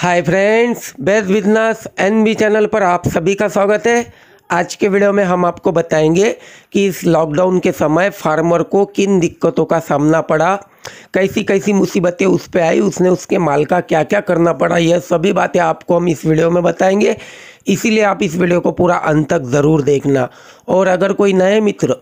हाय friends best business NB channel पर आप सभी का स्वागत है आज के वीडियो में हम आपको बताएंगे कि इस लॉकडाउन के समय फार्मर को किन दिक्कतों का सामना पड़ा कैसी कैसी मुसीबतें उस पर आई उसने उसके माल का क्या क्या करना पड़ा यह सभी बातें आपको हम इस वीडियो में बताएंगे इसीलिए आप इस वीडियो को पूरा अंत तक ज़रूर देखना और अगर कोई नए मित्र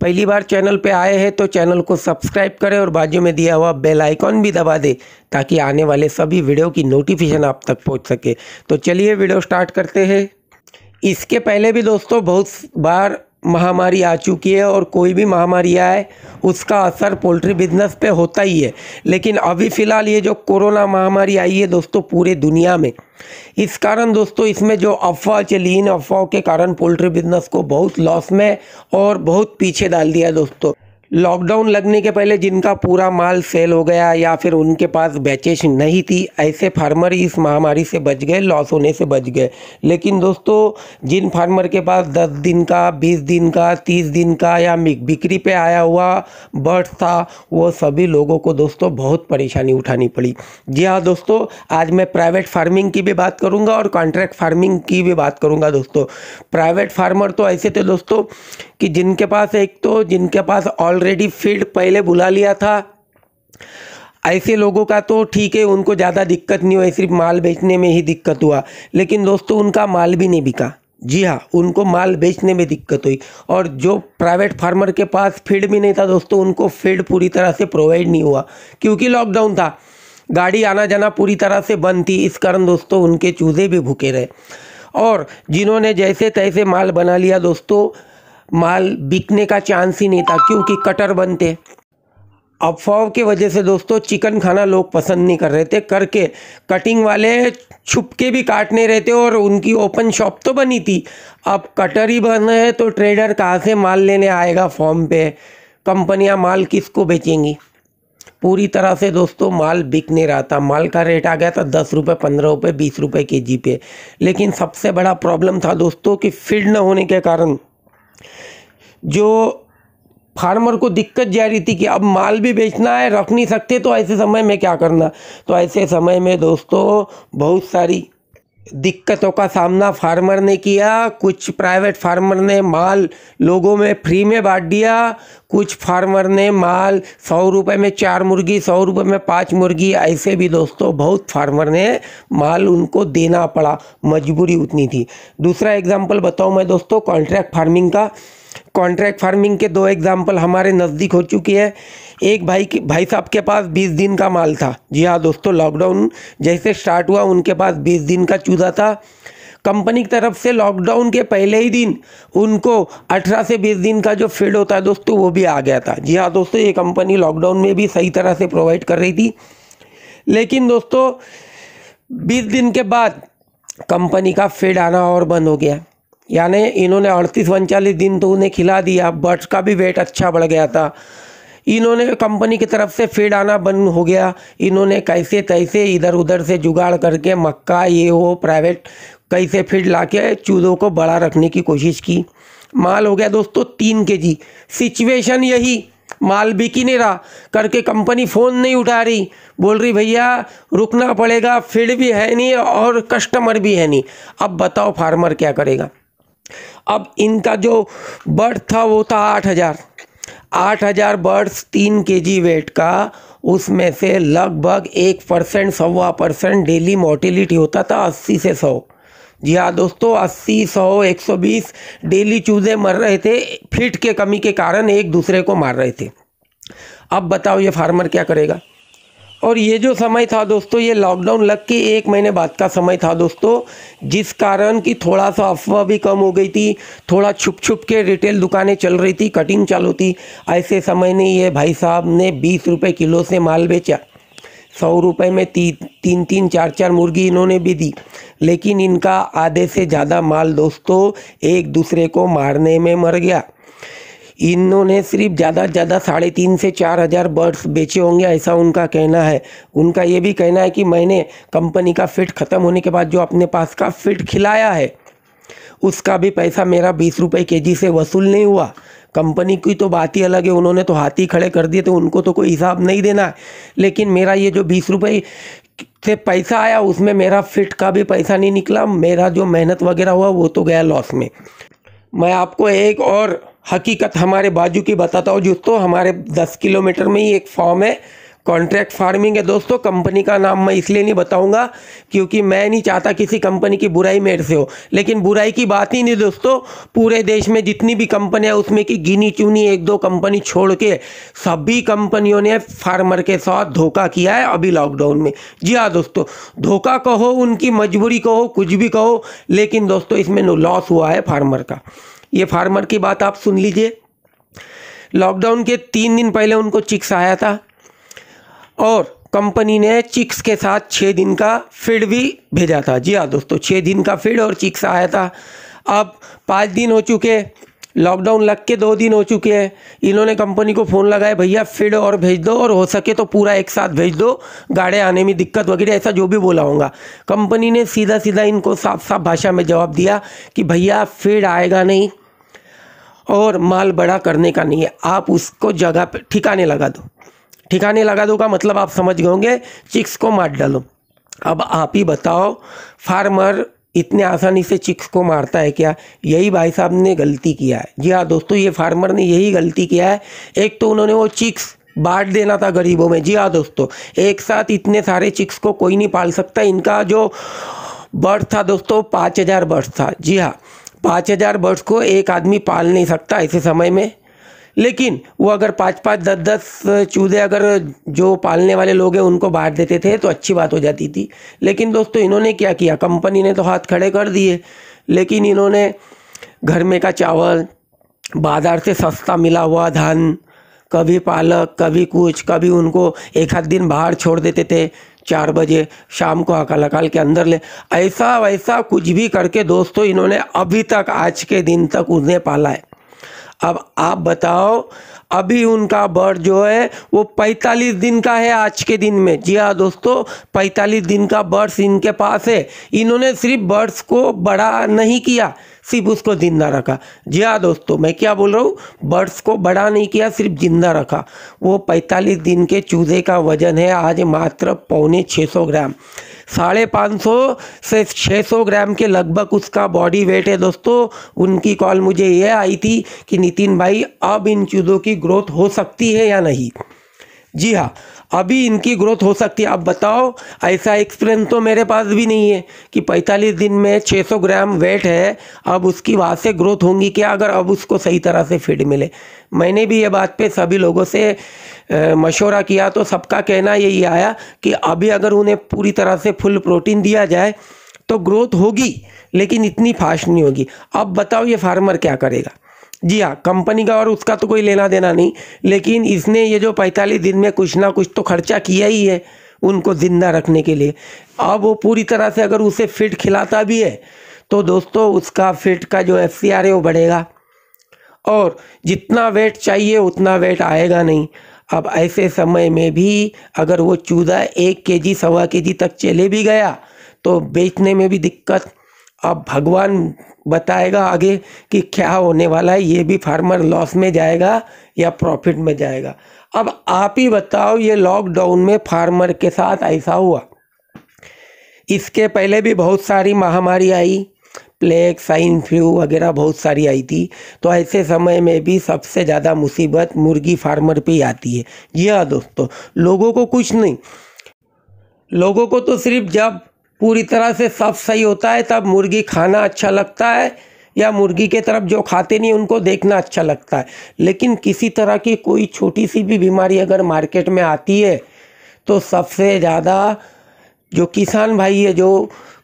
पहली बार चैनल पे आए हैं तो चैनल को सब्सक्राइब करें और बाजू में दिया हुआ बेल आइकॉन भी दबा दें ताकि आने वाले सभी वीडियो की नोटिफिकेशन आप तक पहुंच सके तो चलिए वीडियो स्टार्ट करते हैं इसके पहले भी दोस्तों बहुत बार महामारी आ चुकी है और कोई भी महामारी आए उसका असर पोल्ट्री बिजनेस पे होता ही है लेकिन अभी फ़िलहाल ये जो कोरोना महामारी आई है दोस्तों पूरे दुनिया में इस कारण दोस्तों इसमें जो अफवाह चली इन अफवाहों के कारण पोल्ट्री बिजनेस को बहुत लॉस में और बहुत पीछे डाल दिया दोस्तों लॉकडाउन लगने के पहले जिनका पूरा माल सेल हो गया या फिर उनके पास बैचेस नहीं थी ऐसे फार्मर इस महामारी से बच गए लॉस होने से बच गए लेकिन दोस्तों जिन फार्मर के पास 10 दिन का 20 दिन का 30 दिन का या बिक्री पे आया हुआ बर्ड था वो सभी लोगों को दोस्तों बहुत परेशानी उठानी पड़ी जी हाँ दोस्तों आज मैं प्राइवेट फार्मिंग की भी बात करूँगा और कॉन्ट्रैक्ट फार्मिंग की भी बात करूँगा दोस्तों प्राइवेट फार्मर तो ऐसे थे दोस्तों कि जिनके पास एक तो जिनके पास ऑल ऑलरेडी फील्ड पहले बुला लिया था ऐसे लोगों का तो ठीक है उनको ज़्यादा दिक्कत नहीं हुई सिर्फ माल बेचने में ही दिक्कत हुआ लेकिन दोस्तों उनका माल भी नहीं बिका जी हाँ उनको माल बेचने में दिक्कत हुई और जो प्राइवेट फार्मर के पास फीड भी नहीं था दोस्तों उनको फीड पूरी तरह से प्रोवाइड नहीं हुआ क्योंकि लॉकडाउन था गाड़ी आना जाना पूरी तरह से बंद थी इस कारण दोस्तों उनके चूज़े भी भूखे रहे और जिन्होंने जैसे तैसे माल बना लिया दोस्तों माल बिकने का चांस ही नहीं था क्योंकि कटर बनते अफवाह के वजह से दोस्तों चिकन खाना लोग पसंद नहीं कर रहे थे करके कटिंग वाले छुप के भी काटने रहते और उनकी ओपन शॉप तो बनी थी अब कटर ही बन है तो ट्रेडर कहाँ से माल लेने आएगा फॉर्म पे कंपनियाँ माल किसको बेचेंगी पूरी तरह से दोस्तों माल बिक नहीं रहा था माल का रेट आ गया था दस रुपये पंद्रह रुपये बीस रुपये के जी पे लेकिन सबसे बड़ा प्रॉब्लम था दोस्तों कि फील्ड न होने के कारण जो फार्मर को दिक्कत जा रही थी कि अब माल भी बेचना है रख नहीं सकते तो ऐसे समय में क्या करना तो ऐसे समय में दोस्तों बहुत सारी दिक्कतों का सामना फार्मर ने किया कुछ प्राइवेट फार्मर ने माल लोगों में फ्री में बांट दिया कुछ फार्मर ने माल सौ रुपये में चार मुर्गी सौ रुपये में पांच मुर्गी ऐसे भी दोस्तों बहुत फार्मर ने माल उनको देना पड़ा मजबूरी उतनी थी दूसरा एग्जांपल बताऊं मैं दोस्तों कॉन्ट्रैक्ट फार्मिंग का कॉन्ट्रैक्ट फार्मिंग के दो एग्जाम्पल हमारे नज़दीक हो चुकी है एक भाई की भाई साहब के पास 20 दिन का माल था जी हाँ दोस्तों लॉकडाउन जैसे स्टार्ट हुआ उनके पास 20 दिन का चूज़ा था कंपनी की तरफ से लॉकडाउन के पहले ही दिन उनको 18 से 20 दिन का जो फील्ड होता है दोस्तों वो भी आ गया था जी हाँ दोस्तों ये कंपनी लॉकडाउन में भी सही तरह से प्रोवाइड कर रही थी लेकिन दोस्तों बीस दिन के बाद कंपनी का फीड आना और बंद हो गया यानी इन्होंने अड़तीस उनचालीस दिन तो उन्हें खिला दिया बर्ड्स का भी वेट अच्छा बढ़ गया था इन्होंने कंपनी की तरफ से फीड आना बंद हो गया इन्होंने कैसे तैसे इधर उधर से जुगाड़ करके मक्का ये वो प्राइवेट कैसे फीड ला के चूज़ों को बड़ा रखने की कोशिश की माल हो गया दोस्तों तीन के जी सिचुएशन यही माल बिकी नहीं रहा करके कंपनी फ़ोन नहीं उठा रही बोल रही भैया रुकना पड़ेगा फीड भी है नहीं और कस्टमर भी है नहीं अब बताओ फार्मर क्या करेगा अब इनका जो बर्थ था वो था आठ हज़ार आठ हज़ार बर्ड्स तीन के जी वेट का उसमें से लगभग एक परसेंट सवा परसेंट डेली मोटिलिटी होता था अस्सी से सौ जी हाँ दोस्तों अस्सी सौ एक सौ बीस डेली चूज़े मर रहे थे फिट के कमी के कारण एक दूसरे को मार रहे थे अब बताओ ये फार्मर क्या करेगा और ये जो समय था दोस्तों ये लॉकडाउन लग के एक महीने बाद का समय था दोस्तों जिस कारण कि थोड़ा सा अफवाह भी कम हो गई थी थोड़ा छुप छुप के रिटेल दुकानें चल रही थी कटिंग चालू थी ऐसे समय ने ये भाई साहब ने बीस रुपये किलो से माल बेचा सौ रुपये में ती, तीन तीन चार चार मुर्गी इन्होंने भी दी लेकिन इनका आधे से ज़्यादा माल दोस्तों एक दूसरे को मारने में मर गया इन्होंने सिर्फ ज़्यादा से ज़्यादा साढ़े तीन से चार हज़ार बर्ड्स बेचे होंगे ऐसा उनका कहना है उनका ये भी कहना है कि मैंने कंपनी का फिट ख़त्म होने के बाद जो अपने पास का फिट खिलाया है उसका भी पैसा मेरा बीस रुपये के जी से वसूल नहीं हुआ कंपनी की तो बात ही अलग है उन्होंने तो हाथी खड़े कर दिए तो उनको तो कोई हिसाब नहीं देना है लेकिन मेरा ये जो बीस रुपये से पैसा आया उसमें मेरा फिट का भी पैसा नहीं निकला मेरा जो मेहनत वगैरह हुआ वो तो गया लॉस में मैं आपको एक और हकीकत हमारे बाजू की बताता हूँ दोस्तों हमारे दस किलोमीटर में ही एक फॉर्म है कॉन्ट्रैक्ट फार्मिंग है दोस्तों कंपनी का नाम मैं इसलिए नहीं बताऊंगा क्योंकि मैं नहीं चाहता किसी कंपनी की बुराई मेरे से हो लेकिन बुराई की बात ही नहीं दोस्तों पूरे देश में जितनी भी कंपनियां उसमें की गिनी चुनी एक दो कंपनी छोड़ के सभी कंपनियों ने फार्मर के साथ धोखा किया है अभी लॉकडाउन में जी हाँ दोस्तों धोखा कहो उनकी मजबूरी कहो कुछ भी कहो लेकिन दोस्तों इसमें लॉस हुआ है फार्मर का ये फार्मर की बात आप सुन लीजिए लॉकडाउन के तीन दिन पहले उनको चिक्स आया था और कंपनी ने चिक्स के साथ छः दिन का फीड भी भेजा था जी हाँ दोस्तों छः दिन का फीड और चिक्स आया था अब पाँच दिन हो चुके लॉकडाउन लग के दो दिन हो चुके हैं इन्होंने कंपनी को फ़ोन लगाया भैया फीड और भेज दो और हो सके तो पूरा एक साथ भेज दो गाड़े आने में दिक्कत वगैरह ऐसा जो भी बोला होगा कंपनी ने सीधा सीधा इनको साफ साफ भाषा में जवाब दिया कि भैया फीड आएगा नहीं और माल बड़ा करने का नहीं है आप उसको जगह पे ठिकाने लगा दो ठिकाने लगा दो का मतलब आप समझ गए होंगे चिक्स को मार डालो अब आप ही बताओ फार्मर इतने आसानी से चिक्स को मारता है क्या यही भाई साहब ने गलती किया है जी हाँ दोस्तों ये फार्मर ने यही गलती किया है एक तो उन्होंने वो चिक्स बांट देना था गरीबों में जी हाँ दोस्तों एक साथ इतने सारे चिक्स को कोई नहीं पाल सकता इनका जो बर्थ था दोस्तों पाँच हज़ार बर्थ था जी हाँ पाँच हज़ार बर्ड्स को एक आदमी पाल नहीं सकता ऐसे समय में लेकिन वो अगर पाँच पाँच दस दस चूजे अगर जो पालने वाले लोग हैं उनको बांट देते थे तो अच्छी बात हो जाती थी लेकिन दोस्तों इन्होंने क्या किया कंपनी ने तो हाथ खड़े कर दिए लेकिन इन्होंने घर में का चावल बाज़ार से सस्ता मिला हुआ धान कभी पालक कभी कुछ कभी उनको एक हाथ दिन बाहर छोड़ देते थे चार बजे शाम को अकाल अकाल के अंदर ले ऐसा वैसा कुछ भी करके दोस्तों इन्होंने अभी तक आज के दिन तक उन्हें पाला है अब आप बताओ अभी उनका बर्ड जो है वो 45 दिन का है आज के दिन में जी हाँ दोस्तों 45 दिन का बर्ड्स इनके पास है इन्होंने सिर्फ बर्ड्स को बड़ा नहीं किया सिर्फ उसको ज़िंदा रखा जी हाँ दोस्तों मैं क्या बोल रहा हूँ बर्ड्स को बड़ा नहीं किया सिर्फ ज़िंदा रखा वो 45 दिन के चूजे का वजन है आज मात्र पौने 600 ग्राम साढ़े पाँच सौ से 600 ग्राम के लगभग उसका बॉडी वेट है दोस्तों उनकी कॉल मुझे यह आई थी कि नितिन भाई अब इन चूज़ों की ग्रोथ हो सकती है या नहीं जी हाँ अभी इनकी ग्रोथ हो सकती है आप बताओ ऐसा एक्सपीरियंस तो मेरे पास भी नहीं है कि 45 दिन में 600 ग्राम वेट है अब उसकी वहाँ से ग्रोथ होंगी क्या अगर अब उसको सही तरह से फीड मिले मैंने भी ये बात पे सभी लोगों से मशवरा किया तो सबका कहना यही आया कि अभी अगर उन्हें पूरी तरह से फुल प्रोटीन दिया जाए तो ग्रोथ होगी लेकिन इतनी फास्ट नहीं होगी अब बताओ ये फार्मर क्या करेगा जी हाँ कंपनी का और उसका तो कोई लेना देना नहीं लेकिन इसने ये जो पैंतालीस दिन में कुछ ना कुछ तो खर्चा किया ही है उनको ज़िंदा रखने के लिए अब वो पूरी तरह से अगर उसे फिट खिलाता भी है तो दोस्तों उसका फिट का जो एफ सी आर है वो बढ़ेगा और जितना वेट चाहिए उतना वेट आएगा नहीं अब ऐसे समय में भी अगर वो चूदा एक के जी सवा के जी तक चले भी गया तो बेचने में भी दिक्कत अब भगवान बताएगा आगे कि क्या होने वाला है ये भी फार्मर लॉस में जाएगा या प्रॉफिट में जाएगा अब आप ही बताओ ये लॉकडाउन में फार्मर के साथ ऐसा हुआ इसके पहले भी बहुत सारी महामारी आई प्लेग साइन फ्लू वगैरह बहुत सारी आई थी तो ऐसे समय में भी सबसे ज़्यादा मुसीबत मुर्गी फार्मर पे ही आती है जी हाँ दोस्तों लोगों को कुछ नहीं लोगों को तो सिर्फ जब पूरी तरह से सब सही होता है तब मुर्गी खाना अच्छा लगता है या मुर्गी के तरफ जो खाते नहीं उनको देखना अच्छा लगता है लेकिन किसी तरह की कोई छोटी सी भी बीमारी अगर मार्केट में आती है तो सबसे ज़्यादा जो किसान भाई है जो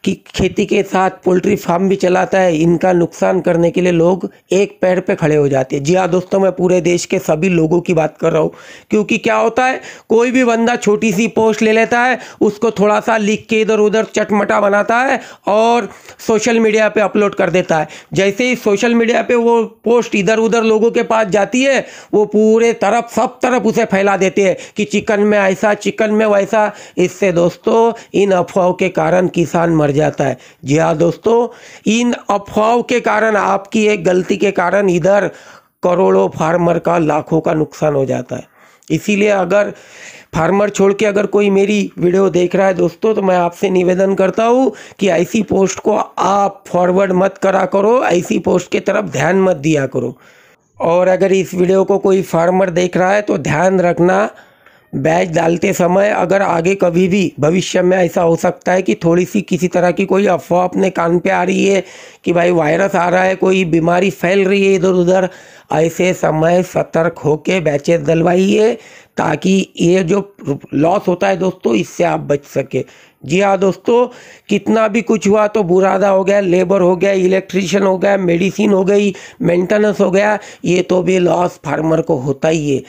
कि खेती के साथ पोल्ट्री फार्म भी चलाता है इनका नुकसान करने के लिए लोग एक पैर पे खड़े हो जाते हैं जी हाँ दोस्तों मैं पूरे देश के सभी लोगों की बात कर रहा हूँ क्योंकि क्या होता है कोई भी बंदा छोटी सी पोस्ट ले लेता है उसको थोड़ा सा लिख के इधर उधर चटमटा बनाता है और सोशल मीडिया पर अपलोड कर देता है जैसे ही सोशल मीडिया पर वो पोस्ट इधर उधर लोगों के पास जाती है वो पूरे तरफ सब तरफ उसे फैला देते हैं कि चिकन में ऐसा चिकन में वैसा इससे दोस्तों इन अफवाहों के कारण किसान मर जाता है जी हाँ दोस्तों इन अफवाह के कारण आपकी एक गलती के कारण इधर करोड़ों फार्मर का लाखों का नुकसान हो जाता है इसीलिए अगर फार्मर छोड़ के अगर कोई मेरी वीडियो देख रहा है दोस्तों तो मैं आपसे निवेदन करता हूँ कि ऐसी पोस्ट को आप फॉरवर्ड मत करा करो ऐसी पोस्ट के तरफ ध्यान मत दिया करो और अगर इस वीडियो को कोई फार्मर देख रहा है तो ध्यान रखना बैच डालते समय अगर आगे कभी भी भविष्य में ऐसा हो सकता है कि थोड़ी सी किसी तरह की कोई अफवाह अपने कान पे आ रही है कि भाई वायरस आ रहा है कोई बीमारी फैल रही है इधर उधर ऐसे समय सतर्क होके बैचेस डलवाइए ताकि ये जो लॉस होता है दोस्तों इससे आप बच सके जी हाँ दोस्तों कितना भी कुछ हुआ तो बुरादा हो गया लेबर हो गया इलेक्ट्रिशियन हो गया मेडिसिन हो गई मेंटेनेंस हो गया ये तो भी लॉस फार्मर को होता ही है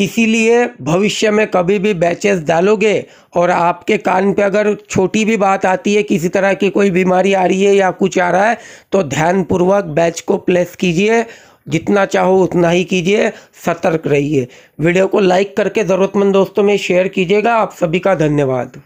इसीलिए भविष्य में कभी भी बैचेस डालोगे और आपके कान पे अगर छोटी भी बात आती है किसी तरह की कोई बीमारी आ रही है या कुछ आ रहा है तो ध्यानपूर्वक बैच को प्लेस कीजिए जितना चाहो उतना ही कीजिए सतर्क रहिए वीडियो को लाइक करके ज़रूरतमंद दोस्तों में शेयर कीजिएगा आप सभी का धन्यवाद